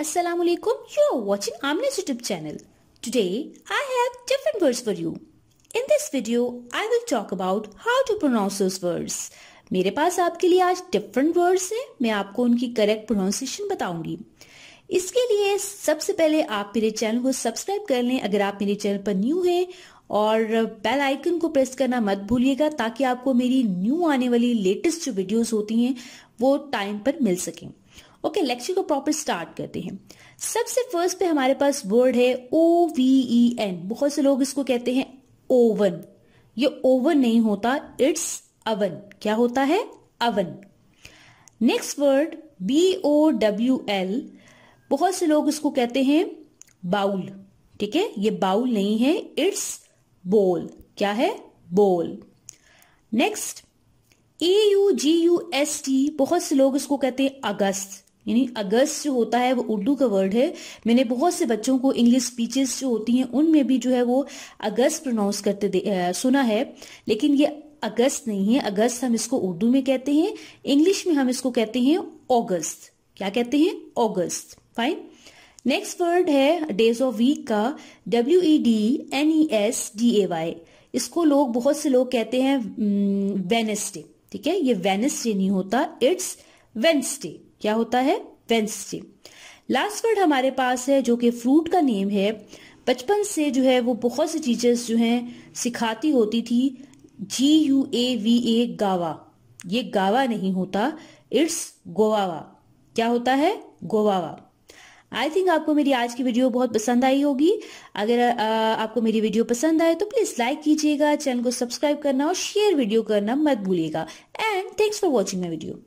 Assalamualaikum. You are watching Amna's YouTube channel. Today I have different words for you. In this video I will talk about how to pronounce those words. मेरे पास आपके लिए आज different words हैं. मैं आपको उनकी correct pronunciation बताऊंगी. इसके लिए सबसे पहले आप मेरे channel को subscribe कर लें अगर आप मेरे channel पर new हैं और बेल आइकन को प्रेस करना मत भूलिएगा ताकि आपको मेरी न्यू आने वाली लेटेस्ट जो वीडियोस होती हैं वो टाइम पर मिल सकें ओके लेक्चर को प्रॉपर स्टार्ट करते हैं सबसे फर्स्ट पे हमारे पास वर्ड है ओ वी ई एन बहुत से लोग इसको कहते हैं ओवन ये ओवन नहीं होता इट्स अवन क्या होता है oven next word B O W L बहुत से लोग इसको कहते हैं बाउल ठीक है ये बाउल नहीं है इट्स बोल क्या है bowl next A U G U S T बहुत से लोग इसको कहते हैं अगस्त यानी अगस्त जो होता है वो उर्दू का वर्ड है मैंने बहुत से बच्चों को इंग्लिश स्पीचेस जो होती हैं उनमें भी जो है वो अगस्त प्रोनाउंस करते आ, सुना है लेकिन ये अगस्त नहीं है अगस्त हम इसको उर्दू में कहते हैं इंग्लिश में हम इसको कहते हैं अगस्त क्या कहते हैं अगस्त फाइन नेक्स्ट वर्ड है डेज ऑफ वीक का W E D N E S D A Y इसको लोग बहुत से लोग कहते हैं वेनेसडे mm, ठीक है ये वेनेसडे नहीं होता इट्स वेंसडे क्या होता है वेंसडे लास्ट वर्ड हमारे पास है जो कि फ्रूट का नेम है बचपन से जो है वो बहुत सी टीचर्स जो हैं सिखाती होती थी जी यू ए वी ए गावा ये गावा नहीं होता इट्स गोवावा क्या होता है गोवावा आई थिंक आपको मेरी आज की वीडियो बहुत पसंद आई होगी अगर आ, आपको मेरी वीडियो पसंद आए तो प्लीज़ लाइक कीजिएगा चैनल को सब्सक्राइब करना और शेयर वीडियो करना मत भूलिएगा and thanks for watching my video